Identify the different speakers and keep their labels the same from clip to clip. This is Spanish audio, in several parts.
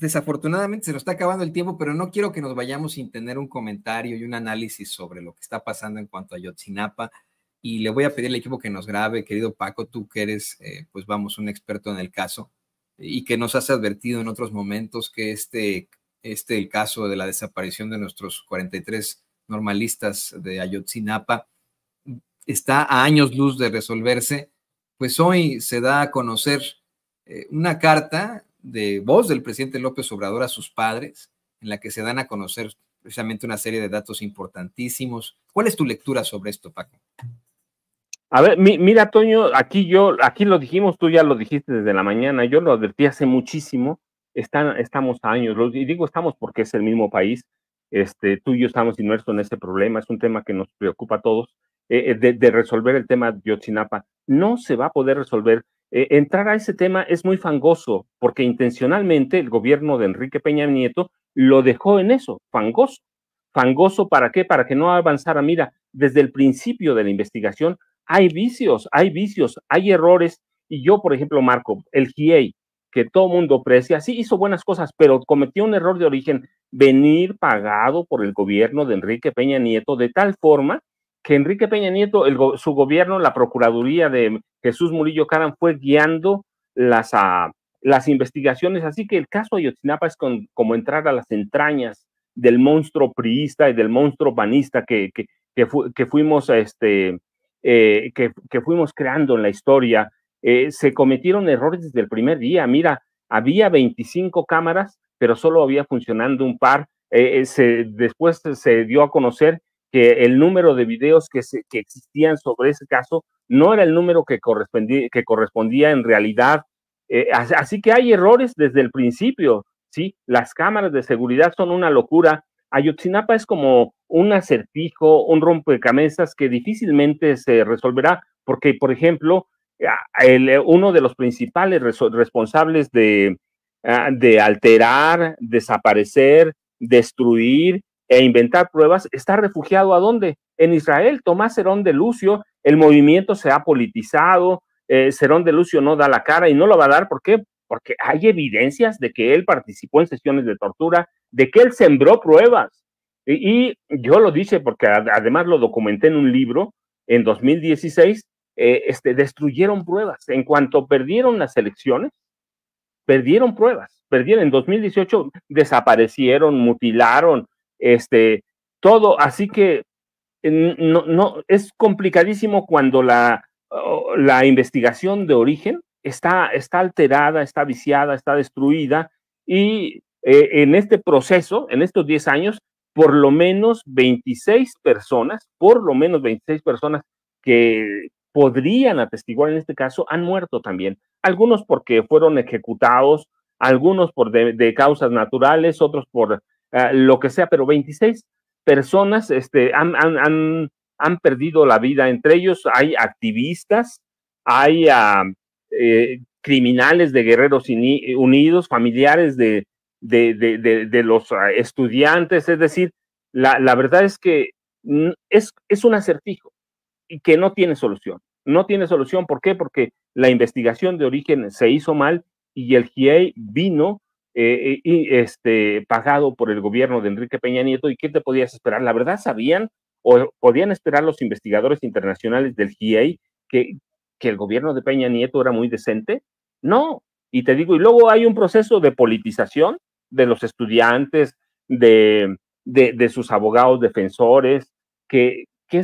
Speaker 1: desafortunadamente se nos está acabando el tiempo, pero no quiero que nos vayamos sin tener un comentario y un análisis sobre lo que está pasando en cuanto a Yotzinapa. Y le voy a pedir al equipo que nos grabe, querido Paco, tú que eres, eh, pues vamos, un experto en el caso y que nos has advertido en otros momentos que este, este el caso de la desaparición de nuestros 43 normalistas de Ayotzinapa está a años luz de resolverse, pues hoy se da a conocer eh, una carta de voz del presidente López Obrador a sus padres, en la que se dan a conocer precisamente una serie de datos importantísimos. ¿Cuál es tu lectura sobre esto, Paco?
Speaker 2: A ver, mira, Toño, aquí yo, aquí lo dijimos, tú ya lo dijiste desde la mañana, yo lo advertí hace muchísimo, estamos años, y digo estamos porque es el mismo país, este, tú y yo estamos inmersos en ese problema, es un tema que nos preocupa a todos, eh, eh, de, de, resolver el tema de Yotzinapa. No se va a poder resolver eh, entrar a ese tema es muy fangoso, porque intencionalmente el gobierno de Enrique Peña Nieto lo dejó en eso, fangoso. Fangoso, ¿para qué? Para que no avanzara. Mira, desde el principio de la investigación hay vicios, hay vicios, hay errores. Y yo, por ejemplo, Marco, el GIEI, que todo mundo aprecia, sí hizo buenas cosas, pero cometió un error de origen, venir pagado por el gobierno de Enrique Peña Nieto de tal forma que Enrique Peña Nieto, su gobierno, la Procuraduría de Jesús Murillo Caran fue guiando las, ah, las investigaciones. Así que el caso Ayotzinapa es como entrar a las entrañas del monstruo priista y del monstruo panista que, que, que, fuimos, este, eh, que, fuimos creando en la historia. Eh, se cometieron errores desde el primer día. Mira, había 25 cámaras, pero solo había funcionando un par. Eh, después se dio a conocer que el número de videos que, que existían sobre ese caso no era el número que correspondía, que correspondía en realidad. Eh, así que hay errores desde el principio, ¿sí? Las cámaras de seguridad son una locura. Ayotzinapa es como un acertijo, un rompecabezas que difícilmente se resolverá, porque, por ejemplo, el, eh, uno de los principales responsables de, ah, de alterar, desaparecer, destruir e inventar pruebas, está refugiado a dónde? En Israel, Tomás Serón de Lucio, el movimiento se ha politizado, Serón eh, de Lucio no da la cara y no lo va a dar, ¿por qué? Porque hay evidencias de que él participó en sesiones de tortura, de que él sembró pruebas. Y, yo lo dije porque además lo documenté en un libro en 2016, eh, este, destruyeron pruebas. En cuanto perdieron las elecciones, perdieron pruebas, perdieron en 2018, desaparecieron, mutilaron, este, todo. Así que no, no, es complicadísimo cuando la, la investigación de origen está, está alterada, está viciada, está destruida y eh, en este proceso, en estos 10 años, por lo menos 26 personas, por lo menos 26 personas que podrían atestiguar en este caso han muerto también. Algunos porque fueron ejecutados, algunos por de causas naturales, otros por Ah, lo que sea, pero 26 personas este, han, han, perdido la vida. Entre ellos hay activistas, hay ah, eh, criminales de Guerreros Unidos, familiares de, de, los ah, estudiantes. Es decir, la, verdad es que mm, es, es un acertijo y que no tiene solución. No tiene solución. ¿Por qué? Porque la investigación de origen se hizo mal y el GIEI vino eh, y este, pagado por el gobierno de Enrique Peña Nieto, ¿y qué te podías esperar? La verdad sabían o podían esperar los investigadores internacionales del GIEI que, que el gobierno de Peña Nieto era muy decente. No, y te digo, y luego hay un proceso de politización de los estudiantes, de, sus abogados defensores, que, que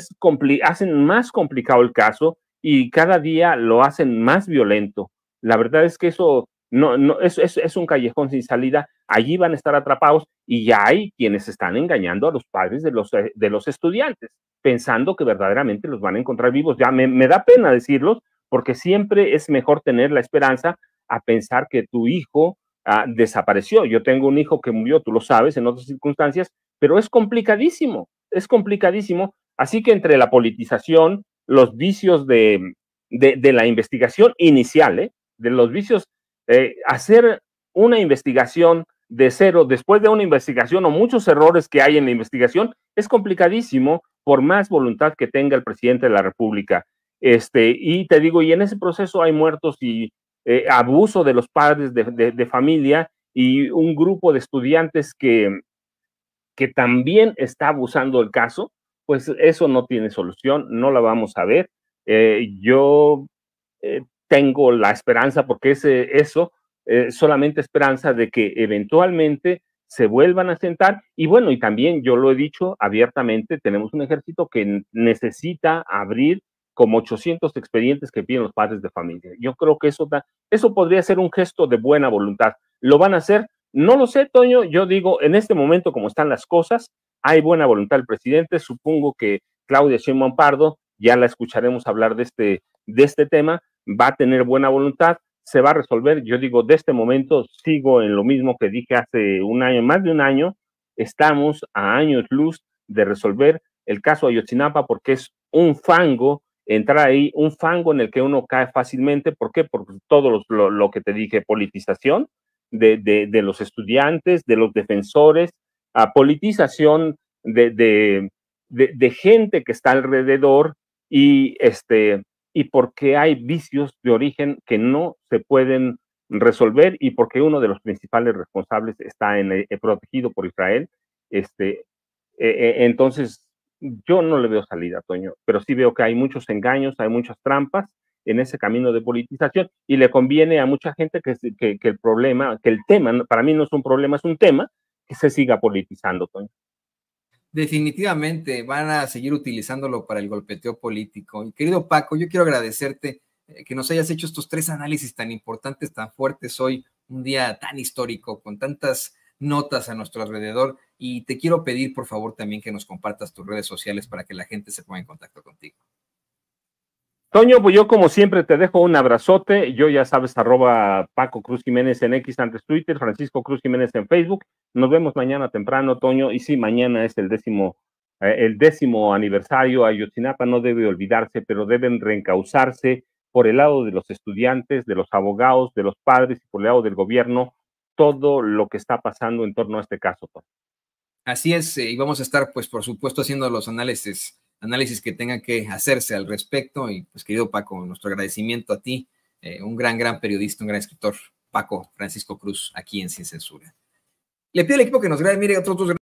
Speaker 2: hacen más complicado el caso y cada día lo hacen más violento. La verdad es que eso no, no, es, es, un callejón sin salida, allí van a estar atrapados y ya hay quienes están engañando a los padres de los, eh, de los estudiantes, pensando que verdaderamente los van a encontrar vivos. Ya me, da pena decirlos, porque siempre es mejor tener la esperanza a pensar que tu hijo ah, desapareció. Yo tengo un hijo que murió, tú lo sabes, en otras circunstancias, pero es complicadísimo, es complicadísimo. Así que entre la politización, los vicios de, de la investigación inicial, ¿eh? de los vicios eh, hacer una investigación de cero después de una investigación o muchos errores que hay en la investigación es complicadísimo por más voluntad que tenga el presidente de la República. Este, y te digo, y en ese proceso hay muertos y eh, abuso de los padres de, familia y un grupo de estudiantes que, que también está abusando el caso, pues eso no tiene solución, no la vamos a ver. Eh, yo tengo la esperanza, porque es eso, eh, solamente esperanza de que eventualmente se vuelvan a sentar. Y bueno, y también yo lo he dicho abiertamente, tenemos un ejército que necesita abrir como 800 expedientes que piden los padres de familia. Yo creo que eso, eso podría ser un gesto de buena voluntad. ¿Lo van a hacer? No lo sé, Toño. Yo digo, en este momento, como están las cosas, hay buena voluntad del presidente. Supongo que Claudia Sheinbaum Pardo, ya la escucharemos hablar de este, de este tema, va a tener buena voluntad, se va a resolver. Yo digo, de este momento sigo en lo mismo que dije hace un año, más de un año, estamos a años luz de resolver el caso Ayotzinapa porque es un fango, entrar ahí, un fango en el que uno cae fácilmente. ¿Por qué? Por todo lo, que te dije, politización de, de, de, los estudiantes, de los defensores, a politización de, de gente que está alrededor y este, y porque hay vicios de origen que no se pueden resolver y porque uno de los principales responsables está en, eh, protegido por Israel. Este, eh, eh, entonces, yo no le veo salida, Toño, pero sí veo que hay muchos engaños, hay muchas trampas en ese camino de politización y le conviene a mucha gente que el problema, que el tema, para mí no es un problema, es un tema, que se siga politizando, Toño
Speaker 1: definitivamente van a seguir utilizándolo para el golpeteo político. Y querido Paco, yo quiero agradecerte eh, que nos hayas hecho estos tres análisis tan importantes, tan fuertes hoy, un día tan histórico, con tantas notas a nuestro alrededor. Y te quiero pedir, por favor, también que nos compartas tus redes sociales para que la gente se ponga en contacto contigo.
Speaker 2: Toño, pues yo como siempre te dejo un abrazote. Yo ya sabes, arroba Paco Cruz Jiménez en X antes Twitter, Francisco Cruz Jiménez en Facebook. Nos vemos mañana temprano, Toño. Y sí, mañana es el décimo, eh, el décimo aniversario. Ayotzinapa no debe olvidarse, pero deben reencauzarse por el lado de los estudiantes, de los abogados, de los padres y por el lado del gobierno, todo lo que está pasando en torno a este caso, Toño.
Speaker 1: Así es, eh, y vamos a estar, pues, por supuesto, haciendo los análisis análisis que tenga que hacerse al respecto. Y pues querido Paco, nuestro agradecimiento a ti, eh, un gran, gran periodista, un gran escritor, Paco Francisco Cruz, aquí en Sin Censura. Le pido al equipo que nos grabe, mire, otros dos